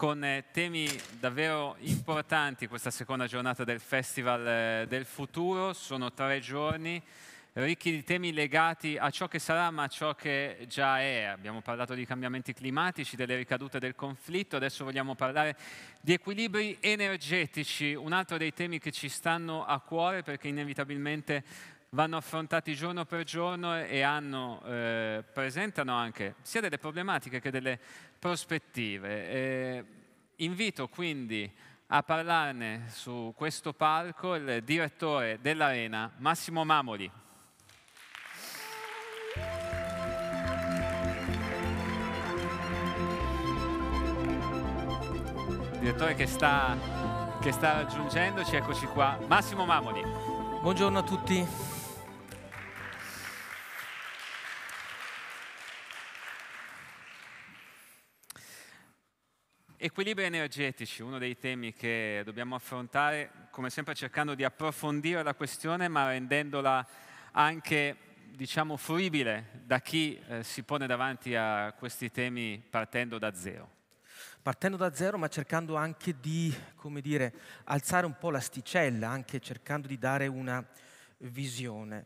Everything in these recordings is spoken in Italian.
con eh, temi davvero importanti questa seconda giornata del Festival eh, del Futuro, sono tre giorni ricchi di temi legati a ciò che sarà ma a ciò che già è. Abbiamo parlato di cambiamenti climatici, delle ricadute del conflitto, adesso vogliamo parlare di equilibri energetici, un altro dei temi che ci stanno a cuore perché inevitabilmente vanno affrontati giorno per giorno e hanno, eh, presentano anche sia delle problematiche che delle prospettive. Eh, invito quindi a parlarne su questo palco il direttore dell'Arena, Massimo Mamoli. Direttore che sta, che sta raggiungendoci, eccoci qua. Massimo Mamoli. Buongiorno a tutti. Equilibri energetici, uno dei temi che dobbiamo affrontare, come sempre cercando di approfondire la questione, ma rendendola anche, diciamo, fruibile da chi eh, si pone davanti a questi temi partendo da zero. Partendo da zero, ma cercando anche di, come dire, alzare un po' l'asticella, anche cercando di dare una visione.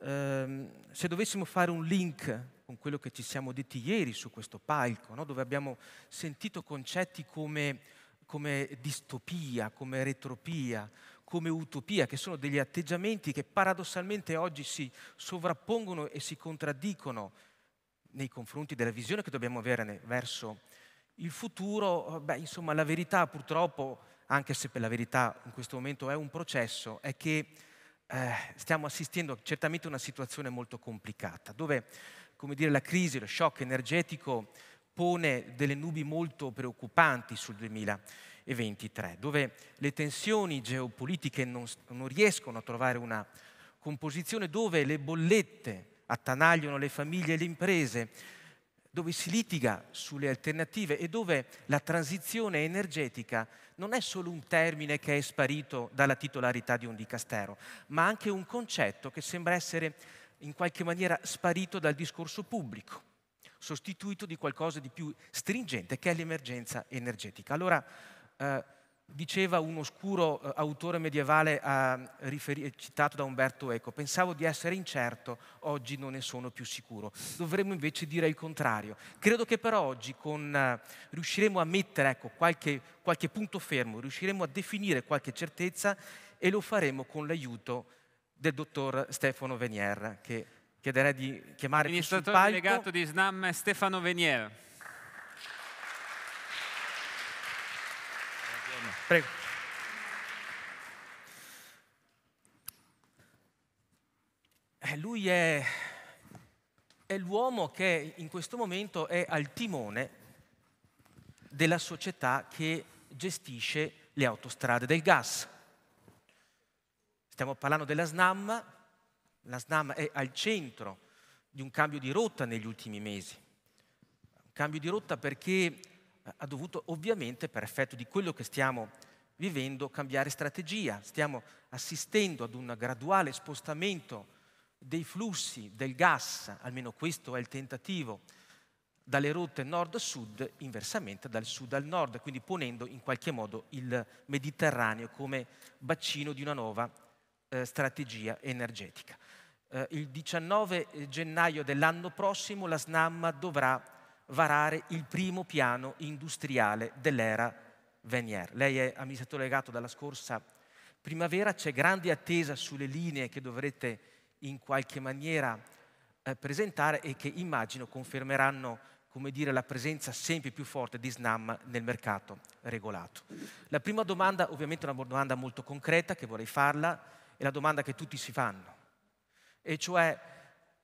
Ehm, se dovessimo fare un link con quello che ci siamo detti ieri su questo palco, no? dove abbiamo sentito concetti come, come distopia, come retropia, come utopia, che sono degli atteggiamenti che paradossalmente oggi si sovrappongono e si contraddicono nei confronti della visione che dobbiamo avere verso il futuro. Beh, insomma, la verità purtroppo, anche se per la verità in questo momento è un processo, è che eh, stiamo assistendo certamente a una situazione molto complicata, dove come dire, la crisi, lo shock energetico pone delle nubi molto preoccupanti sul 2023, dove le tensioni geopolitiche non, non riescono a trovare una composizione, dove le bollette attanagliano le famiglie e le imprese, dove si litiga sulle alternative e dove la transizione energetica non è solo un termine che è sparito dalla titolarità di un dicastero, ma anche un concetto che sembra essere in qualche maniera sparito dal discorso pubblico, sostituito di qualcosa di più stringente che è l'emergenza energetica. Allora, eh, diceva un oscuro eh, autore medievale eh, riferi- citato da Umberto Eco, pensavo di essere incerto, oggi non ne sono più sicuro. Dovremmo invece dire il contrario. Credo che però oggi con, eh, riusciremo a mettere ecco, qualche, qualche punto fermo, riusciremo a definire qualche certezza e lo faremo con l'aiuto di del dottor Stefano Venier, che chiederei di chiamare qui sul delegato di SNAM Stefano Venier. Prego. Eh, lui è, è l'uomo che in questo momento è al timone della società che gestisce le autostrade del gas. Stiamo parlando della SNAM, la SNAM è al centro di un cambio di rotta negli ultimi mesi. Un cambio di rotta perché eh, ha dovuto ovviamente, per effetto di quello che stiamo vivendo, cambiare strategia. Stiamo assistendo ad un graduale spostamento dei flussi del gas, almeno questo è il tentativo, dalle rotte nord-sud inversamente dal sud al nord, quindi ponendo in qualche modo il Mediterraneo come bacino di una nuova eh, strategia energetica. Eh, il 19 gennaio dell'anno prossimo la SNAM dovrà varare il primo piano industriale dell'era Venier. Lei è amministratore legato dalla scorsa primavera, c'è grande attesa sulle linee che dovrete in qualche maniera eh, presentare e che immagino confermeranno come dire, la presenza sempre più forte di SNAM nel mercato regolato. La prima domanda, ovviamente una domanda molto concreta che vorrei farla, è la domanda che tutti si fanno, e cioè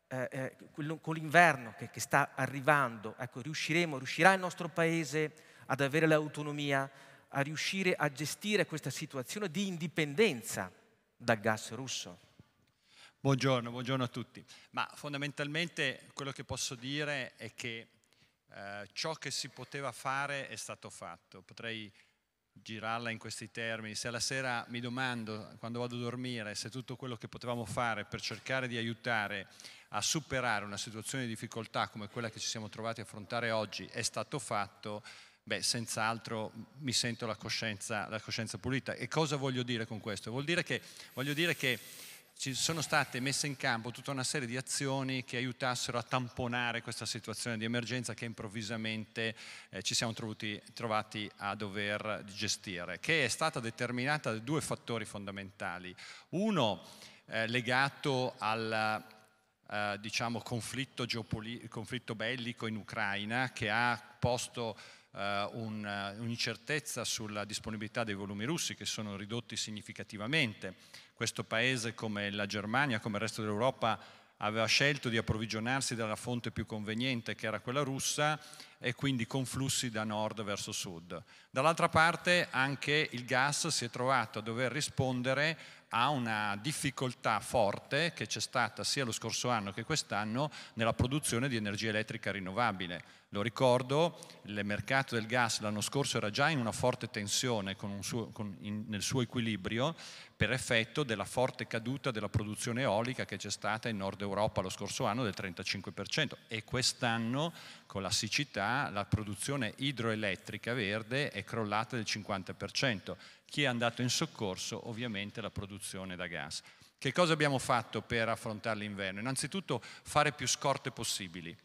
eh, eh, con l'inverno che, che, sta arrivando, ecco, riusciremo, riuscirà il nostro Paese ad avere l'autonomia, a riuscire a gestire questa situazione di indipendenza dal gas russo? Buongiorno, buongiorno a tutti. Ma fondamentalmente quello che posso dire è che eh, ciò che si poteva fare è stato fatto. Potrei girarla in questi termini, se alla sera mi domando, quando vado a dormire, se tutto quello che potevamo fare per cercare di aiutare a superare una situazione di difficoltà come quella che ci siamo trovati a affrontare oggi è stato fatto, beh, senz'altro mi sento la coscienza, la coscienza pulita. E cosa voglio dire con questo? Vuol dire che, voglio dire che ci sono state messe in campo tutta una serie di azioni che aiutassero a tamponare questa situazione di emergenza che improvvisamente eh, ci siamo trovati, trovati, a dover gestire, che è stata determinata da due fattori fondamentali. Uno eh, legato al eh, diciamo, conflitto, conflitto bellico in Ucraina che ha posto eh, un'incertezza sulla disponibilità dei volumi russi che sono ridotti significativamente questo paese come la Germania, come il resto dell'Europa, aveva scelto di approvvigionarsi dalla fonte più conveniente che era quella russa e quindi con flussi da nord verso sud. Dall'altra parte anche il gas si è trovato a dover rispondere ha una difficoltà forte che c'è stata sia lo scorso anno che quest'anno nella produzione di energia elettrica rinnovabile. Lo ricordo, il mercato del gas l'anno scorso era già in una forte tensione con un suo, con in, nel suo equilibrio per effetto della forte caduta della produzione eolica che c'è stata in Nord Europa lo scorso anno del 35% e quest'anno con la siccità la produzione idroelettrica verde è crollata del 50%. Chi è andato in soccorso? Ovviamente la produzione da gas. Che cosa abbiamo fatto per affrontare l'inverno? Innanzitutto fare più scorte possibili.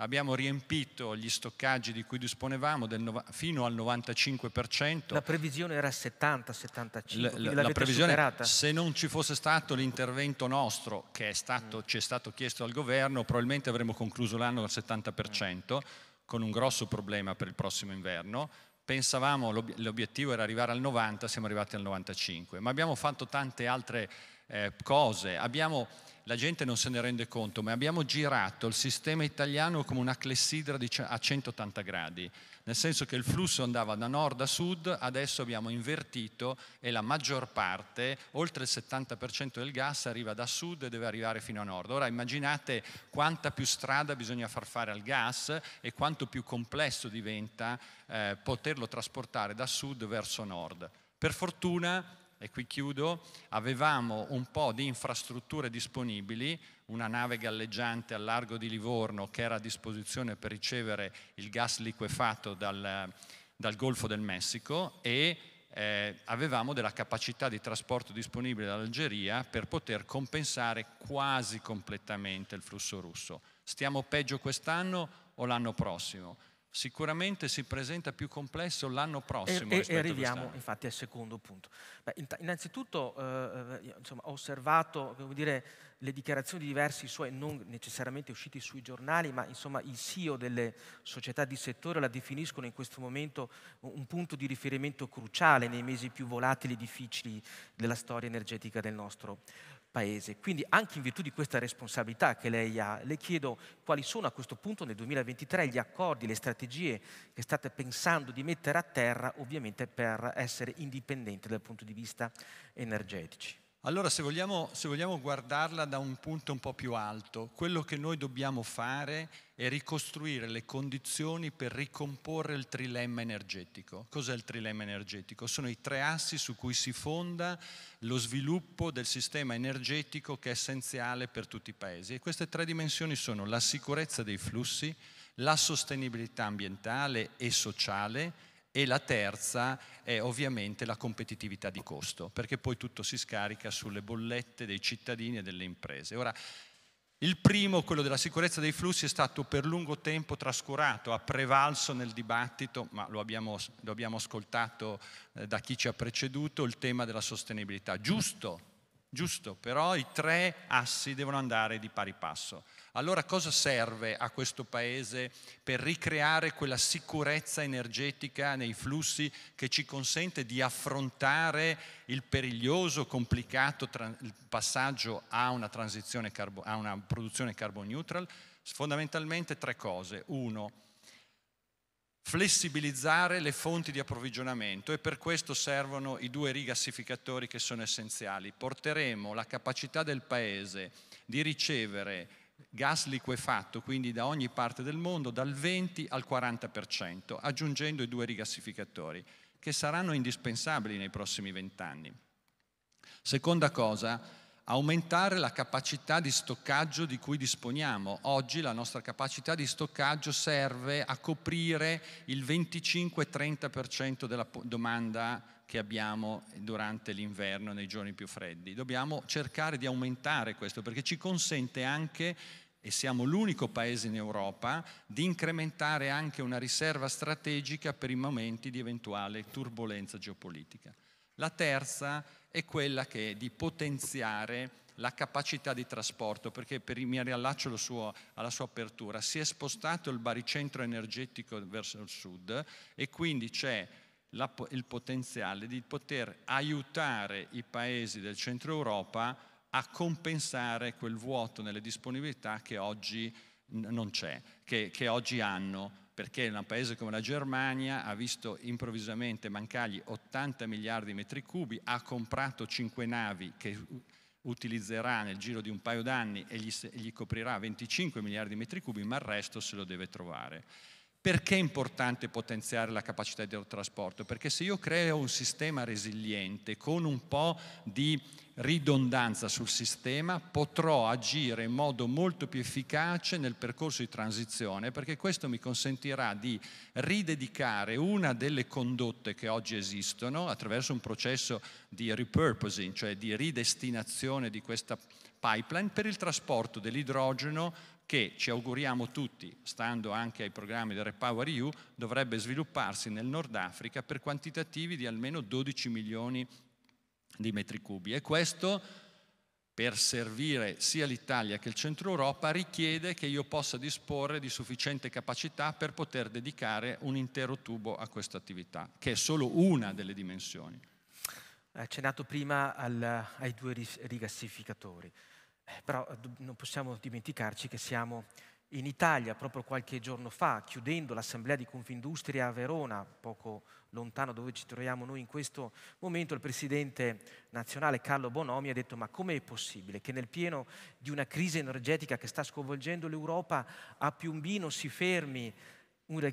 Abbiamo riempito gli stoccaggi di cui disponevamo no- fino al 95%. La previsione era 70-75%. La, la, la previsione, superata. se non ci fosse stato l'intervento nostro che è stato, mm. ci è stato chiesto dal governo, probabilmente avremmo concluso l'anno al 70%, mm. con un grosso problema per il prossimo inverno Pensavamo l'obiettivo era arrivare al 90, siamo arrivati al 95, ma abbiamo fatto tante altre eh, cose, abbiamo la gente non se ne rende conto, ma abbiamo girato il sistema italiano come una clessidra a 180 gradi, nel senso che il flusso andava da nord a sud, adesso abbiamo invertito e la maggior parte, oltre il 70% del gas, arriva da sud e deve arrivare fino a nord. Ora immaginate quanta più strada bisogna far fare al gas e quanto più complesso diventa eh, poterlo trasportare da sud verso nord. Per fortuna e qui chiudo, avevamo un po' di infrastrutture disponibili, una nave galleggiante al largo di Livorno che era a disposizione per ricevere il gas liquefatto dal, dal Golfo del Messico e eh, avevamo della capacità di trasporto disponibile dall'Algeria per poter compensare quasi completamente il flusso russo. Stiamo peggio quest'anno o l'anno prossimo? sicuramente si presenta più complesso l'anno prossimo. E, e arriviamo infatti al secondo punto. Beh, innanzitutto eh, eh insomma, ho osservato dire, le dichiarazioni di diversi suoi, non necessariamente usciti sui giornali, ma insomma il CEO delle società di settore la definiscono in questo momento un punto di riferimento cruciale nei mesi più volatili e difficili della storia energetica del nostro Paese paese. Quindi anche in virtù di questa responsabilità che lei ha, le chiedo quali sono a questo punto nel 2023 gli accordi, le strategie che state pensando di mettere a terra ovviamente per essere indipendenti dal punto di vista energetici. Allora se vogliamo, se vogliamo, guardarla da un punto un po' più alto, quello che noi dobbiamo fare è ricostruire le condizioni per ricomporre il trilemma energetico. Cos'è il trilemma energetico? Sono i tre assi su cui si fonda lo sviluppo del sistema energetico che è essenziale per tutti i paesi. E queste tre dimensioni sono la sicurezza dei flussi, la sostenibilità ambientale e sociale, e la terza è ovviamente la competitività di costo, perché poi tutto si scarica sulle bollette dei cittadini e delle imprese. Ora, il primo, quello della sicurezza dei flussi, è stato per lungo tempo trascurato, ha prevalso nel dibattito, ma lo abbiamo, lo abbiamo ascoltato eh, da chi ci ha preceduto, il tema della sostenibilità. Giusto, Giusto, però i tre assi devono andare di pari passo. Allora cosa serve a questo Paese per ricreare quella sicurezza energetica nei flussi che ci consente di affrontare il periglioso, complicato passaggio a una, a una produzione carbon neutral? Fondamentalmente tre cose. Uno, flessibilizzare le fonti di approvvigionamento e per questo servono i due rigassificatori che sono essenziali. Porteremo la capacità del Paese di ricevere gas liquefatto, quindi da ogni parte del mondo, dal 20 al 40%, aggiungendo i due rigassificatori, che saranno indispensabili nei prossimi vent'anni. Seconda cosa, aumentare la capacità di stoccaggio di cui disponiamo. Oggi la nostra capacità di stoccaggio serve a coprire il 25-30% della domanda che abbiamo durante l'inverno nei giorni più freddi. Dobbiamo cercare di aumentare questo perché ci consente anche e siamo l'unico paese in Europa di incrementare anche una riserva strategica per i momenti di eventuale turbolenza geopolitica. La terza è quella che è di potenziare la capacità di trasporto, perché per, mi riallaccio suo, alla sua apertura, si è spostato il baricentro energetico verso il sud e quindi c'è la, il potenziale di poter aiutare i paesi del centro Europa a compensare quel vuoto nelle disponibilità che oggi non c'è, che, che oggi hanno perché un paese come la Germania ha visto improvvisamente mancargli 80 miliardi di metri cubi, ha comprato 5 navi che utilizzerà nel giro di un paio d'anni e gli, gli coprirà 25 miliardi di metri cubi, ma il resto se lo deve trovare. Perché è importante potenziare la capacità di autotrasporto? Perché se io creo un sistema resiliente con un po' di ridondanza sul sistema, potrò agire in modo molto più efficace nel percorso di transizione, perché questo mi consentirà di ridedicare una delle condotte che oggi esistono attraverso un processo di repurposing, cioè di ridestinazione di questa pipeline per il trasporto dell'idrogeno che ci auguriamo tutti, stando anche ai programmi del Repower EU, dovrebbe svilupparsi nel Nord Africa per quantitativi di almeno 12 milioni di metri cubi. E questo, per servire sia l'Italia che il centro Europa, richiede che io possa disporre di sufficiente capacità per poter dedicare un intero tubo a questa attività, che è solo una delle dimensioni. Accennato prima al, ai due rigassificatori. Eh, però eh, non possiamo dimenticarci che siamo in Italia, proprio qualche giorno fa, chiudendo l'assemblea di Confindustria a Verona, poco lontano dove ci troviamo noi in questo momento, il presidente nazionale Carlo Bonomi ha detto ma com'è possibile che nel pieno di una crisi energetica che sta sconvolgendo l'Europa a Piombino si fermi un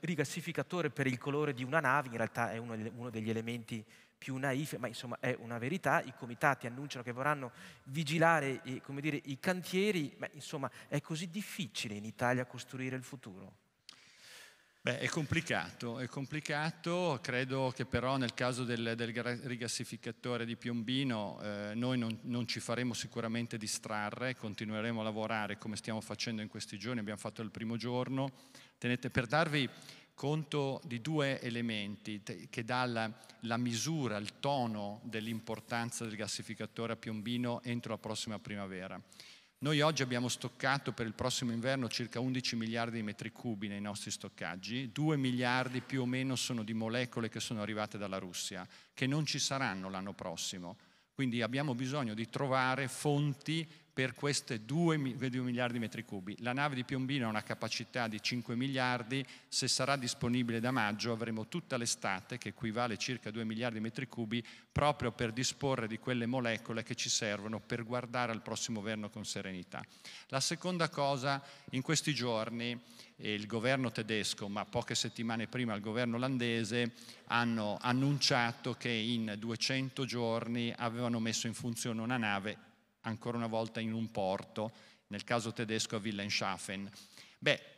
rigassificatore per il colore di una nave, in realtà è uno degli elementi più naif, ma insomma è una verità, i comitati annunciano che vorranno vigilare dire, i cantieri, ma insomma è così difficile in Italia costruire il futuro? Beh, è complicato, è complicato, credo che però nel caso del, del rigassificatore di Piombino eh, noi non, non, ci faremo sicuramente distrarre, continueremo a lavorare come stiamo facendo in questi giorni, abbiamo fatto il primo giorno. Tenete, per darvi conto di due elementi che dà la, la, misura, il tono dell'importanza del gasificatore a Piombino entro la prossima primavera. Noi oggi abbiamo stoccato per il prossimo inverno circa 11 miliardi di metri cubi nei nostri stoccaggi, 2 miliardi più o meno sono di molecole che sono arrivate dalla Russia, che non ci saranno l'anno prossimo. Quindi abbiamo bisogno di trovare fonti per queste 2, miliardi di metri cubi. La nave di Piombino ha una capacità di 5 miliardi, se sarà disponibile da maggio avremo tutta l'estate, che equivale circa 2 miliardi di metri cubi, proprio per disporre di quelle molecole che ci servono per guardare al prossimo verno con serenità. La seconda cosa, in questi giorni eh, il governo tedesco, ma poche settimane prima il governo olandese, hanno annunciato che in 200 giorni avevano messo in funzione una nave ancora una volta in un porto, nel caso tedesco a Willenshafen. Beh,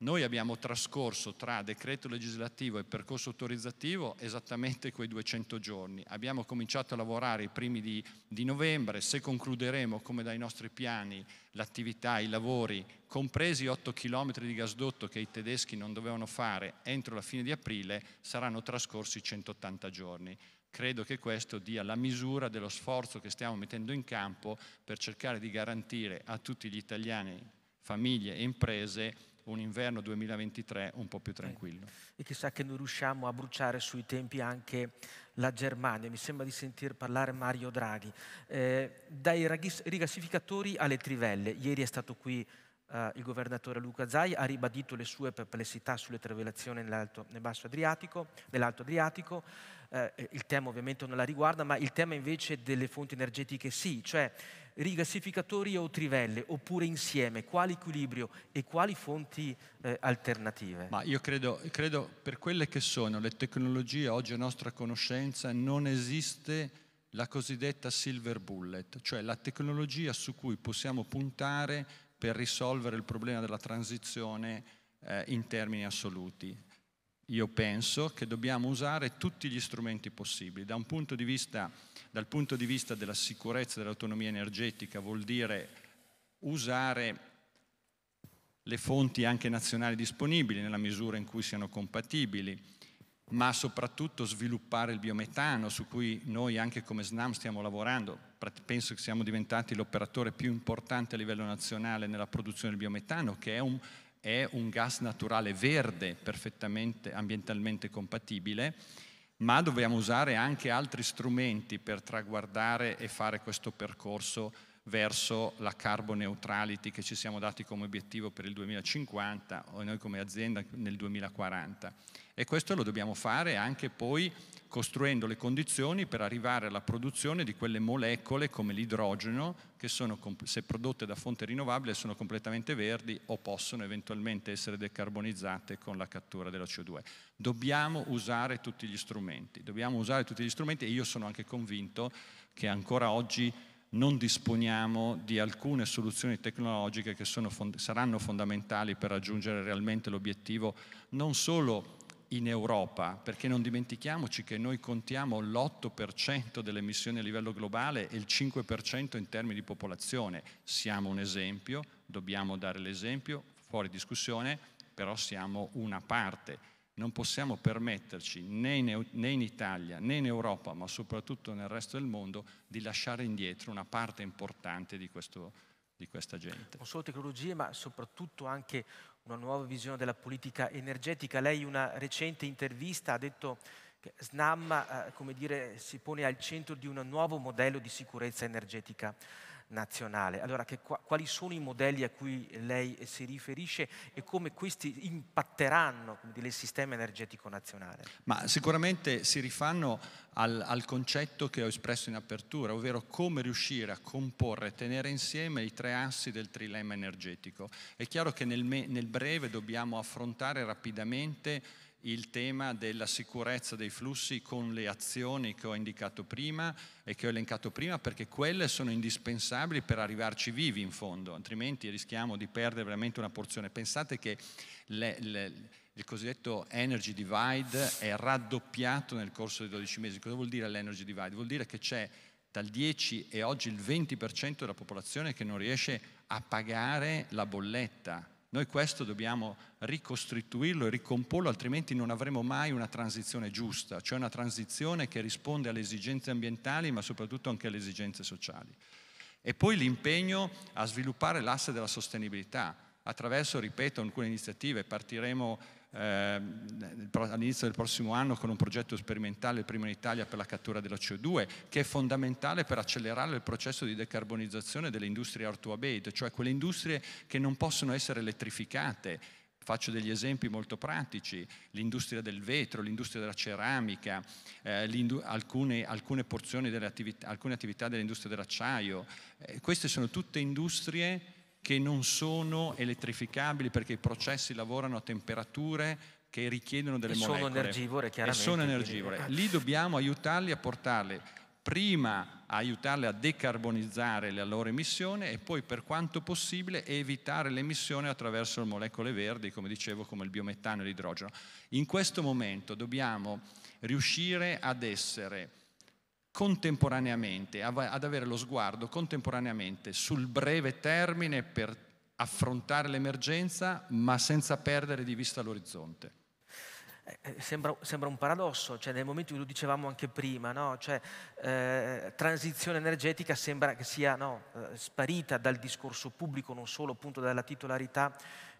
noi abbiamo trascorso tra decreto legislativo e percorso autorizzativo esattamente quei 200 giorni. Abbiamo cominciato a lavorare i primi di, di novembre, se concluderemo come dai nostri piani l'attività, i lavori, compresi 8 km di gasdotto che i tedeschi non dovevano fare entro la fine di aprile, saranno trascorsi 180 giorni credo che questo dia la misura dello sforzo che stiamo mettendo in campo per cercare di garantire a tutti gli italiani, famiglie e imprese un inverno 2023 un po' più eh, tranquillo. E chissà che noi riusciamo a bruciare sui tempi anche la Germania, mi sembra di sentire parlare Mario Draghi, eh, dai rigassificatori alle trivelle, ieri è stato qui Uh, il governatore Luca Zai ha ribadito le sue perplessità sulle trivelazioni nell'Alto, nell'Alto Adriatico, nell'Alto Adriatico eh, il tema ovviamente non la riguarda, ma il tema invece delle fonti energetiche sì, cioè rigassificatori o trivelle, oppure insieme, quale equilibrio e quali fonti eh, alternative? Ma io credo, credo per quelle che sono le tecnologie oggi a nostra conoscenza non esiste la cosiddetta silver bullet, cioè la tecnologia su cui possiamo puntare per risolvere il problema della transizione eh, in termini assoluti io penso che dobbiamo usare tutti gli strumenti possibili. Da punto vista, dal punto di vista della sicurezza e dell'autonomia energetica vuol dire usare le fonti anche nazionali disponibili nella misura in cui siano compatibili, ma soprattutto sviluppare il biometano su cui noi anche come SNAM stiamo lavorando. Penso che siamo diventati l'operatore più importante a livello nazionale nella produzione del biometano, che è un è un gas naturale verde, perfettamente ambientalmente compatibile, ma dobbiamo usare anche altri strumenti per traguardare e fare questo percorso verso la carbon neutrality che ci siamo dati come obiettivo per il 2050 o noi come azienda nel 2040. E questo lo dobbiamo fare anche poi costruendo le condizioni per arrivare alla produzione di quelle molecole come l'idrogeno che sono, se prodotte da fonte rinnovabile sono completamente verdi o possono eventualmente essere decarbonizzate con la cattura della CO2. Dobbiamo usare tutti gli strumenti, dobbiamo usare tutti gli strumenti e io sono anche convinto che ancora oggi non disponiamo di alcune soluzioni tecnologiche che fond- saranno fondamentali per raggiungere realmente l'obiettivo non solo in Europa, perché non dimentichiamoci che noi contiamo l'8% delle emissioni a livello globale e il 5% in termini di popolazione. Siamo un esempio, dobbiamo dare l'esempio, fuori discussione, però siamo una parte non possiamo permetterci né in, né in, Italia né in Europa, ma soprattutto nel resto del mondo, di lasciare indietro una parte importante di, questo, di questa gente. Non solo tecnologie, ma soprattutto anche una nuova visione della politica energetica. Lei in una recente intervista ha detto che SNAM eh, dire, si pone al centro di un nuovo modello di sicurezza energetica nazionale. Allora, che, quali sono i modelli a cui lei si riferisce e come questi impatteranno dire, il sistema energetico nazionale? Ma sicuramente si rifanno al, al concetto che ho espresso in apertura, ovvero come riuscire a comporre, e tenere insieme i tre assi del trilemma energetico. È chiaro che nel, me, nel breve dobbiamo affrontare rapidamente il tema della sicurezza dei flussi con le azioni che ho indicato prima e che ho elencato prima perché quelle sono indispensabili per arrivarci vivi in fondo, altrimenti rischiamo di perdere veramente una porzione. Pensate che le, le, il cosiddetto energy divide è raddoppiato nel corso dei 12 mesi. Cosa vuol dire l'energy divide? Vuol dire che c'è dal 10 e oggi il 20% della popolazione che non riesce a pagare la bolletta noi questo dobbiamo ricostituirlo e ricomporlo, altrimenti non avremo mai una transizione giusta, cioè una transizione che risponde alle esigenze ambientali ma soprattutto anche alle esigenze sociali. E poi l'impegno a sviluppare l'asse della sostenibilità attraverso, ripeto, alcune iniziative. Partiremo Ehm, all'inizio del prossimo anno con un progetto sperimentale, prima in Italia, per la cattura della CO2, che è fondamentale per accelerare il processo di decarbonizzazione delle industrie hard to abate, cioè quelle industrie che non possono essere elettrificate. Faccio degli esempi molto pratici, l'industria del vetro, l'industria della ceramica, eh, alcune, alcune, porzioni delle attività, alcune attività dell'industria dell'acciaio. Eh, queste sono tutte industrie che non sono elettrificabili perché i processi lavorano a temperature che richiedono delle e molecole. Sono energivore, chiaramente. E sono energivore. Lì dobbiamo aiutarli a portarle prima a aiutarle a decarbonizzare la loro emissione e poi per quanto possibile evitare l'emissione attraverso le molecole verdi, come dicevo, come il biometano e l'idrogeno. In questo momento dobbiamo riuscire ad essere contemporaneamente, ad avere lo sguardo contemporaneamente sul breve termine per affrontare l'emergenza, ma senza perdere di vista l'orizzonte. Eh, eh, sembra, sembra, un paradosso, cioè, nel momento in cui lo dicevamo anche prima, no? cioè, eh, transizione energetica sembra che sia no, eh, sparita dal discorso pubblico, non solo appunto dalla titolarità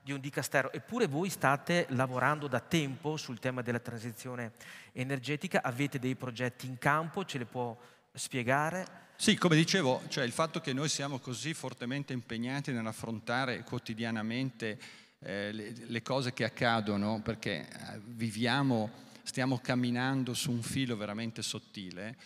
di un dicastero, eppure voi state lavorando da tempo sul tema della transizione energetica, avete dei progetti in campo, ce le può spiegare? Sì, come dicevo, cioè il fatto che noi siamo così fortemente impegnati nell'affrontare quotidianamente eh, le, le, cose che accadono, perché eh, viviamo, stiamo camminando su un filo veramente sottile,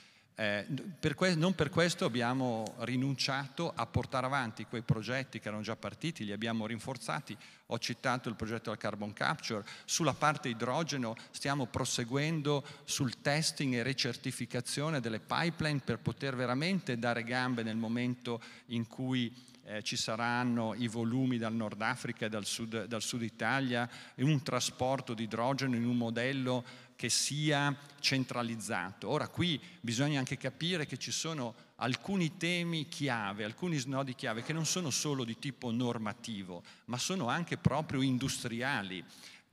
eh, per que- non per questo abbiamo rinunciato a portare avanti quei progetti che erano già partiti, li abbiamo rinforzati. Ho citato il progetto del carbon capture, sulla parte idrogeno stiamo proseguendo sul testing e ricertificazione delle pipeline per poter veramente dare gambe nel momento in cui eh, ci saranno i volumi dal Nord Africa e dal Sud, dal sud Italia, un trasporto di idrogeno in un modello che sia centralizzato. Ora qui bisogna anche capire che ci sono alcuni temi chiave, alcuni snodi chiave che non sono solo di tipo normativo, ma sono anche proprio industriali.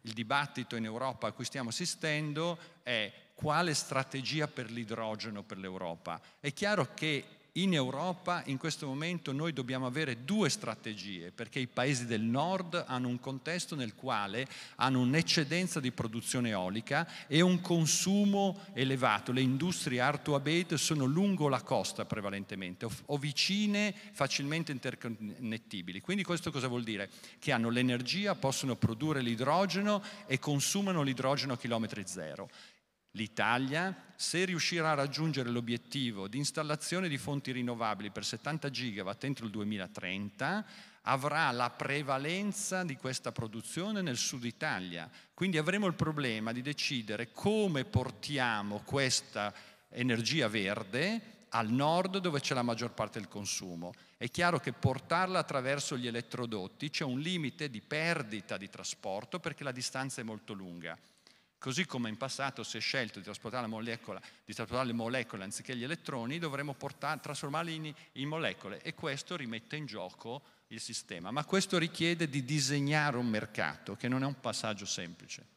Il dibattito in Europa a cui stiamo assistendo è quale strategia per l'idrogeno per l'Europa. È chiaro che in Europa in questo momento noi dobbiamo avere due strategie, perché i paesi del nord hanno un contesto nel quale hanno un'eccedenza di produzione eolica e un consumo elevato. Le industrie art abate sono lungo la costa prevalentemente o vicine facilmente interconnettibili. Quindi questo cosa vuol dire? Che hanno l'energia, possono produrre l'idrogeno e consumano l'idrogeno a chilometri zero L'Italia, se riuscirà a raggiungere l'obiettivo di installazione di fonti rinnovabili per 70 gigawatt entro il 2030, avrà la prevalenza di questa produzione nel sud Italia. Quindi avremo il problema di decidere come portiamo questa energia verde al nord dove c'è la maggior parte del consumo. È chiaro che portarla attraverso gli elettrodotti c'è un limite di perdita di trasporto perché la distanza è molto lunga. Così come in passato si è scelto di trasportare, di trasportare le molecole anziché gli elettroni, dovremmo portare, trasformarli in, in molecole e questo rimette in gioco il sistema. Ma questo richiede di disegnare un mercato, che non è un passaggio semplice.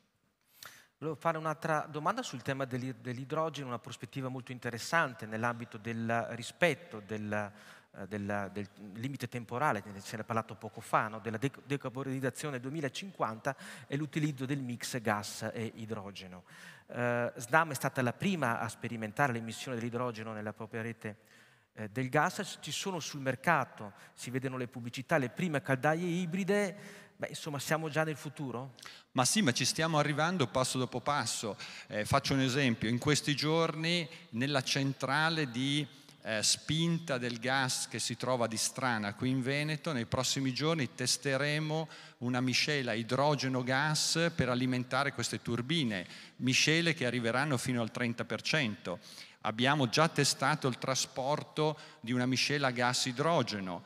Volevo fare un'altra domanda sul tema dell'idrogeno, una prospettiva molto interessante nell'ambito del rispetto del eh, della, del limite temporale, se ne è parlato poco fa, no? della decarbonizzazione 2050 e l'utilizzo del mix gas e idrogeno. Eh, SNAM è stata la prima a sperimentare l'emissione dell'idrogeno nella propria rete eh, del gas, ci sono sul mercato, si vedono le pubblicità, le prime caldaie ibride, Beh, insomma, siamo già nel futuro? Ma sì, ma ci stiamo arrivando passo dopo passo. Eh, faccio un esempio, in questi giorni nella centrale di eh, spinta del gas che si trova di strana qui in Veneto, nei prossimi giorni testeremo una miscela idrogeno-gas per alimentare queste turbine, miscele che arriveranno fino al 30%. Abbiamo già testato il trasporto di una miscela gas-idrogeno.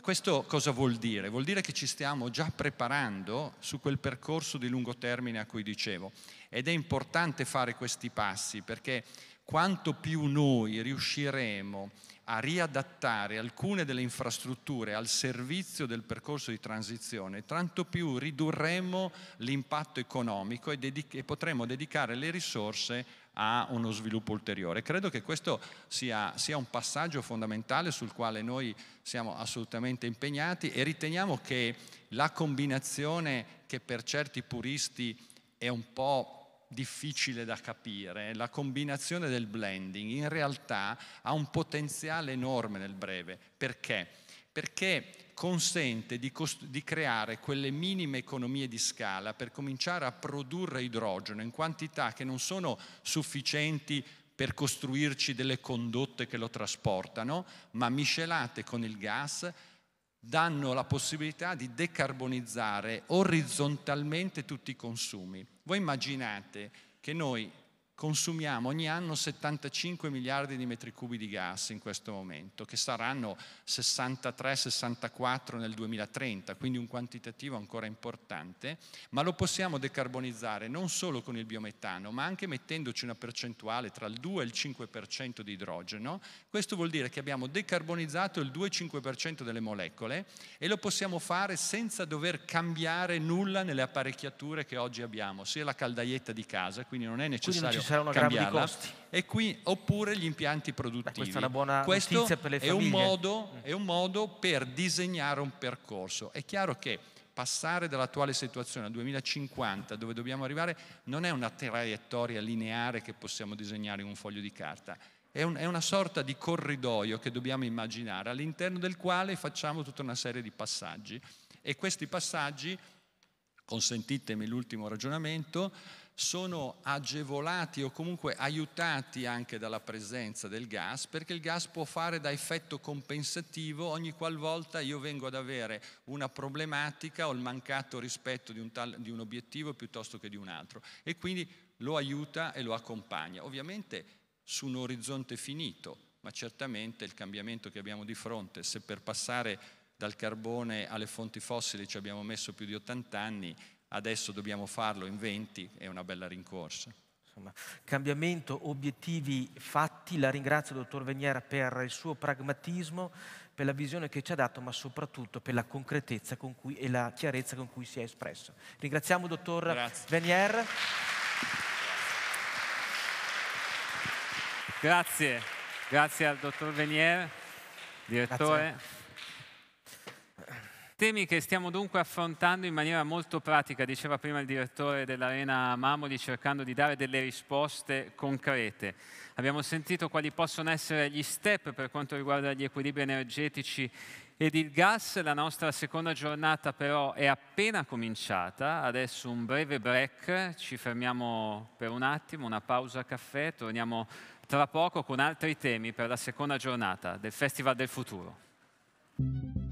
Questo cosa vuol dire? Vuol dire che ci stiamo già preparando su quel percorso di lungo termine a cui dicevo. Ed è importante fare questi passi perché quanto più noi riusciremo a riadattare alcune delle infrastrutture al servizio del percorso di transizione, tanto più ridurremo l'impatto economico e, dedic- e potremo dedicare le risorse a uno sviluppo ulteriore. Credo che questo sia, sia, un passaggio fondamentale sul quale noi siamo assolutamente impegnati e riteniamo che la combinazione che per certi puristi è un po' difficile da capire, la combinazione del blending in realtà ha un potenziale enorme nel breve. Perché? Perché consente di, cost- di, creare quelle minime economie di scala per cominciare a produrre idrogeno in quantità che non sono sufficienti per costruirci delle condotte che lo trasportano, ma miscelate con il gas danno la possibilità di decarbonizzare orizzontalmente tutti i consumi. Voi immaginate che noi Consumiamo ogni anno 75 miliardi di metri cubi di gas in questo momento, che saranno 63-64 nel 2030, quindi un quantitativo ancora importante, ma lo possiamo decarbonizzare non solo con il biometano, ma anche mettendoci una percentuale tra il 2 e il 5% di idrogeno. Questo vuol dire che abbiamo decarbonizzato il 2-5% delle molecole e lo possiamo fare senza dover cambiare nulla nelle apparecchiature che oggi abbiamo, sia la caldaietta di casa, quindi non è necessario saranno cambiarla. Gravi costi. E qui, oppure gli impianti produttivi. Beh, questa è una buona Questo notizia per le famiglie. È un, modo, mm. è un modo per disegnare un percorso. È chiaro che passare dall'attuale situazione al 2050, dove dobbiamo arrivare, non è una traiettoria lineare che possiamo disegnare in un foglio di carta. È, un, è, una sorta di corridoio che dobbiamo immaginare, all'interno del quale facciamo tutta una serie di passaggi. E questi passaggi, consentitemi l'ultimo ragionamento, sono agevolati o comunque aiutati anche dalla presenza del gas, perché il gas può fare da effetto compensativo ogni qualvolta io vengo ad avere una problematica o il mancato rispetto di un, tal- di un obiettivo piuttosto che di un altro e quindi lo aiuta e lo accompagna, ovviamente su un orizzonte finito, ma certamente il cambiamento che abbiamo di fronte, se per passare dal carbone alle fonti fossili ci abbiamo messo più di 80 anni, adesso dobbiamo farlo in 20, è una bella rincorsa. Insomma, cambiamento, obiettivi fatti, la ringrazio dottor Veniera per il suo pragmatismo, per la visione che ci ha dato, ma soprattutto per la concretezza cui, e la chiarezza con cui si è espresso. Ringraziamo dottor Grazie. Venier. Grazie. Grazie al dottor Venier, direttore. Grazie. Temi che stiamo dunque affrontando in maniera molto pratica, diceva prima il direttore dell'Arena Mamoli, cercando di dare delle risposte concrete. Abbiamo sentito quali possono essere gli step per quanto riguarda gli equilibri energetici ed il gas. La nostra seconda giornata però è appena cominciata, adesso un breve break, ci fermiamo per un attimo, una pausa a caffè, torniamo tra poco con altri temi per la seconda giornata del Festival del Futuro.